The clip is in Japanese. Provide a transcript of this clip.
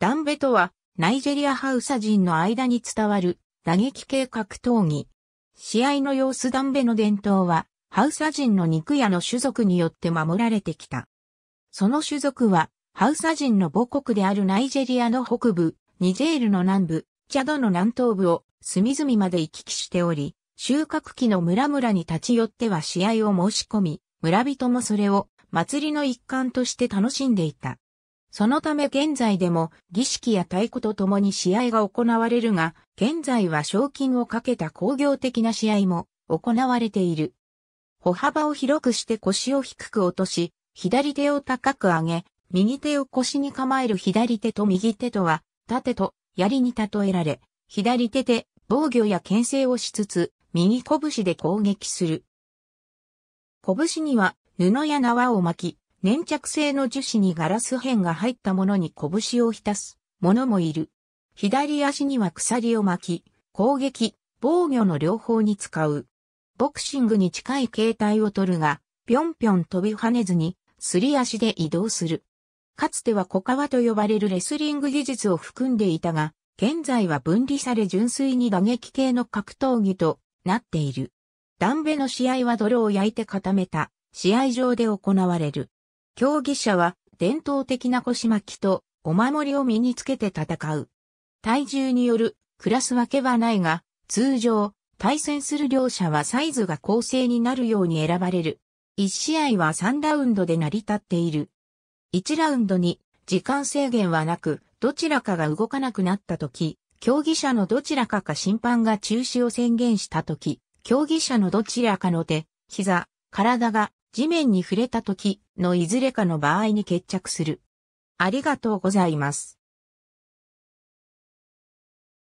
ダンベとは、ナイジェリアハウサ人の間に伝わる打撃計画闘技。試合の様子ダンベの伝統は、ハウサ人の肉屋の種族によって守られてきた。その種族は、ハウサ人の母国であるナイジェリアの北部、ニジェールの南部、チャドの南東部を隅々まで行き来しており、収穫期の村々に立ち寄っては試合を申し込み、村人もそれを祭りの一環として楽しんでいた。そのため現在でも儀式や太鼓と共に試合が行われるが、現在は賞金をかけた工業的な試合も行われている。歩幅を広くして腰を低く落とし、左手を高く上げ、右手を腰に構える左手と右手とは、盾と槍に例えられ、左手で防御や牽制をしつつ、右拳で攻撃する。拳には布や縄を巻き、粘着性の樹脂にガラス片が入ったものに拳を浸すものもいる。左足には鎖を巻き、攻撃、防御の両方に使う。ボクシングに近い形態を取るが、ぴょんぴょん飛び跳ねずに、すり足で移動する。かつては小川と呼ばれるレスリング技術を含んでいたが、現在は分離され純粋に打撃系の格闘技となっている。ダンベの試合は泥を焼いて固めた試合場で行われる。競技者は伝統的な腰巻きとお守りを身につけて戦う。体重によるクラス分けはないが、通常、対戦する両者はサイズが公正になるように選ばれる。1試合は3ラウンドで成り立っている。1ラウンドに時間制限はなく、どちらかが動かなくなった時、競技者のどちらかか審判が中止を宣言した時、競技者のどちらかの手、膝、体が地面に触れた時のいずれかの場合に決着する。ありがとうございます。